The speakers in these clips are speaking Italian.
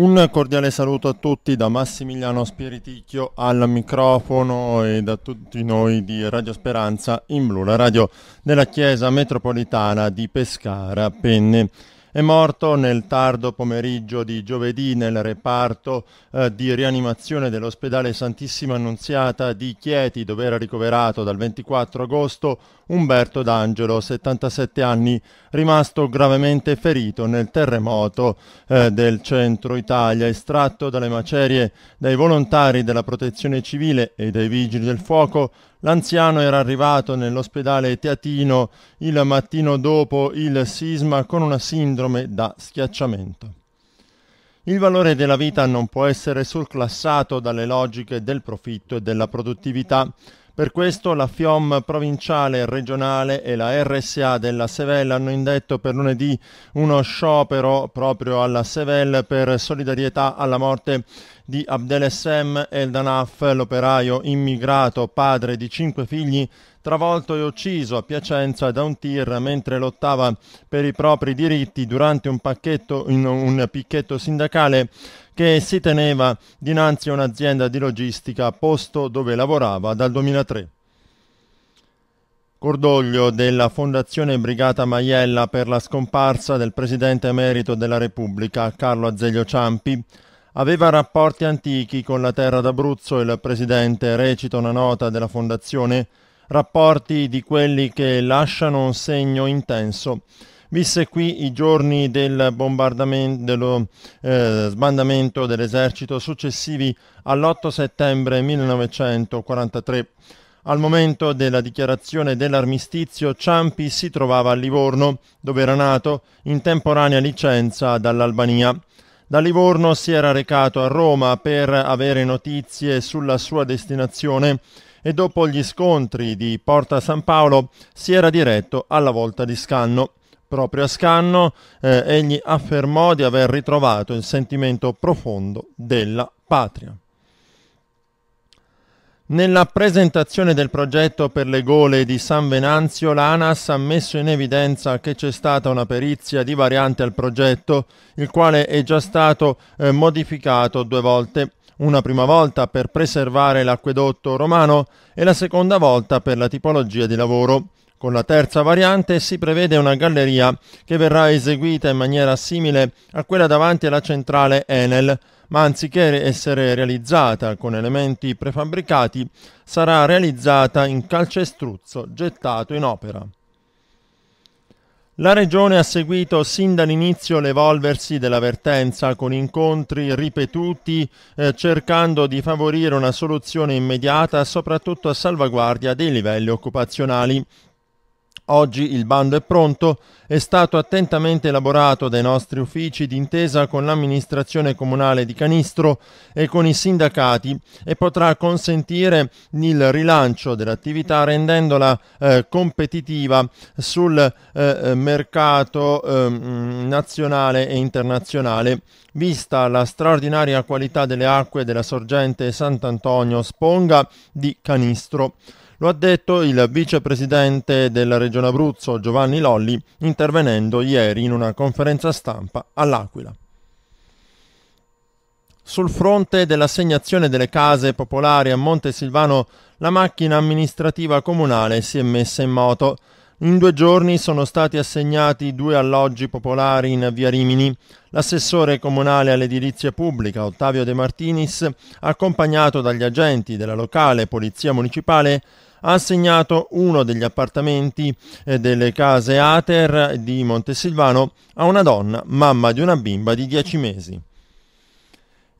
Un cordiale saluto a tutti da Massimiliano Spiriticchio al microfono e da tutti noi di Radio Speranza in blu, la radio della Chiesa metropolitana di Pescara Penne è morto nel tardo pomeriggio di giovedì nel reparto eh, di rianimazione dell'ospedale Santissima Annunziata di Chieti, dove era ricoverato dal 24 agosto Umberto D'Angelo, 77 anni, rimasto gravemente ferito nel terremoto eh, del centro Italia, estratto dalle macerie dai volontari della protezione civile e dai vigili del fuoco. L'anziano era arrivato nell'ospedale teatino il mattino dopo il sisma con una sindrome da schiacciamento. Il valore della vita non può essere surclassato dalle logiche del profitto e della produttività, per questo la FIOM provinciale e regionale e la RSA della Sevelle hanno indetto per lunedì uno sciopero proprio alla Sevelle per solidarietà alla morte di Abdelessem Eldanaf, l'operaio immigrato, padre di cinque figli, travolto e ucciso a Piacenza da un tir mentre lottava per i propri diritti durante un, pacchetto, un picchetto sindacale che si teneva dinanzi a un'azienda di logistica posto dove lavorava dal 2003. Cordoglio della Fondazione Brigata Maiella per la scomparsa del Presidente Emerito della Repubblica Carlo Azeglio Ciampi. Aveva rapporti antichi con la terra d'Abruzzo e il Presidente, recita una nota della Fondazione, rapporti di quelli che lasciano un segno intenso visse qui i giorni del bombardamento, dello eh, sbandamento dell'esercito successivi all'8 settembre 1943. Al momento della dichiarazione dell'armistizio, Ciampi si trovava a Livorno, dove era nato, in temporanea licenza dall'Albania. Da Livorno si era recato a Roma per avere notizie sulla sua destinazione e dopo gli scontri di Porta San Paolo si era diretto alla volta di Scanno. Proprio a Scanno eh, egli affermò di aver ritrovato il sentimento profondo della patria. Nella presentazione del progetto per le gole di San Venanzio, l'ANAS ha messo in evidenza che c'è stata una perizia di variante al progetto, il quale è già stato eh, modificato due volte, una prima volta per preservare l'acquedotto romano e la seconda volta per la tipologia di lavoro. Con la terza variante si prevede una galleria che verrà eseguita in maniera simile a quella davanti alla centrale Enel, ma anziché essere realizzata con elementi prefabbricati, sarà realizzata in calcestruzzo gettato in opera. La Regione ha seguito sin dall'inizio l'evolversi dell'avvertenza con incontri ripetuti eh, cercando di favorire una soluzione immediata soprattutto a salvaguardia dei livelli occupazionali Oggi il bando è pronto, è stato attentamente elaborato dai nostri uffici d'intesa con l'amministrazione comunale di Canistro e con i sindacati e potrà consentire il rilancio dell'attività rendendola eh, competitiva sul eh, eh mercato eh, nazionale e internazionale, vista la straordinaria qualità delle acque della sorgente Sant'Antonio Sponga di Canistro. Lo ha detto il vicepresidente della Regione Abruzzo Giovanni Lolli intervenendo ieri in una conferenza stampa all'Aquila. Sul fronte dell'assegnazione delle case popolari a Monte Silvano, la macchina amministrativa comunale si è messa in moto. In due giorni sono stati assegnati due alloggi popolari in via Rimini. L'assessore comunale all'edilizia pubblica Ottavio De Martinis, accompagnato dagli agenti della locale polizia municipale, ha assegnato uno degli appartamenti eh, delle case Ater di Montesilvano a una donna, mamma di una bimba di 10 mesi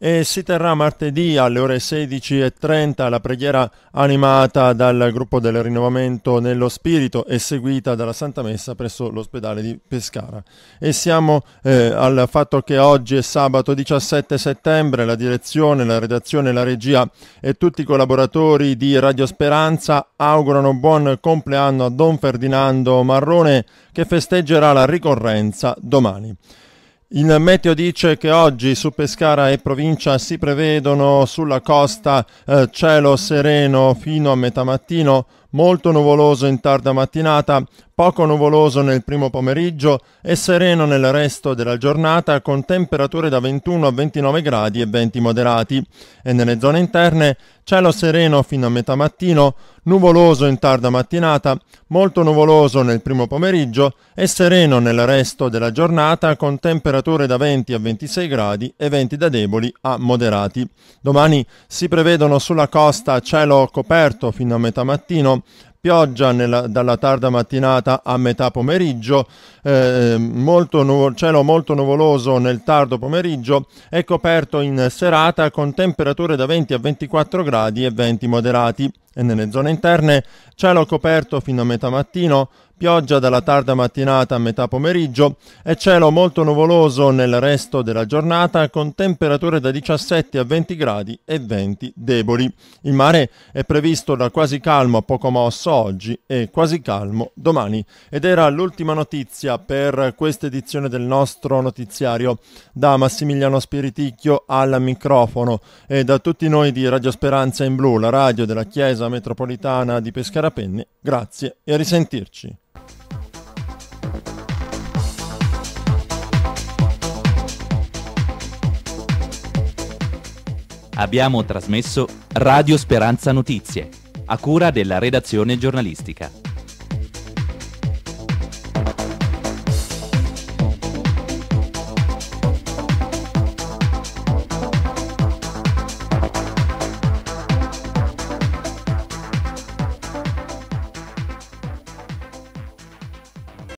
e si terrà martedì alle ore 16.30 la preghiera animata dal gruppo del rinnovamento nello spirito e seguita dalla Santa Messa presso l'ospedale di Pescara. E siamo eh, al fatto che oggi è sabato 17 settembre, la direzione, la redazione, la regia e tutti i collaboratori di Radio Speranza augurano buon compleanno a Don Ferdinando Marrone che festeggerà la ricorrenza domani. Il meteo dice che oggi su Pescara e provincia si prevedono sulla costa eh, cielo sereno fino a metà mattino, molto nuvoloso in tarda mattinata, poco nuvoloso nel primo pomeriggio e sereno nel resto della giornata con temperature da 21 a 29 gradi e venti moderati e nelle zone interne cielo sereno fino a metà mattino, nuvoloso in tarda mattinata, molto nuvoloso nel primo pomeriggio e sereno nel resto della giornata con temperature da 20 a 26 gradi e venti da deboli a moderati. Domani si prevedono sulla costa cielo coperto fino a metà mattino, pioggia nella, dalla tarda mattinata a metà pomeriggio, eh, eh molto nuvo, cielo molto nuvoloso nel tardo pomeriggio e coperto in serata con temperature da 20 a 24 gradi e venti moderati e nelle zone interne cielo coperto fino a metà mattino, pioggia dalla tarda mattinata a metà pomeriggio e cielo molto nuvoloso nel resto della giornata con temperature da 17 a 20 gradi e venti deboli. Il mare è previsto da quasi calmo a poco mosso oggi e quasi calmo domani. Ed era l'ultima notizia per questa edizione del nostro notiziario da Massimiliano Spiriticchio al microfono e da tutti noi di Radio Speranza in Blu, la radio della Chiesa dell'impresa metropolitana di Pescarapenne, grazie e a risentirci. Abbiamo trasmesso Radio Speranza Notizie, a cura della redazione giornalistica.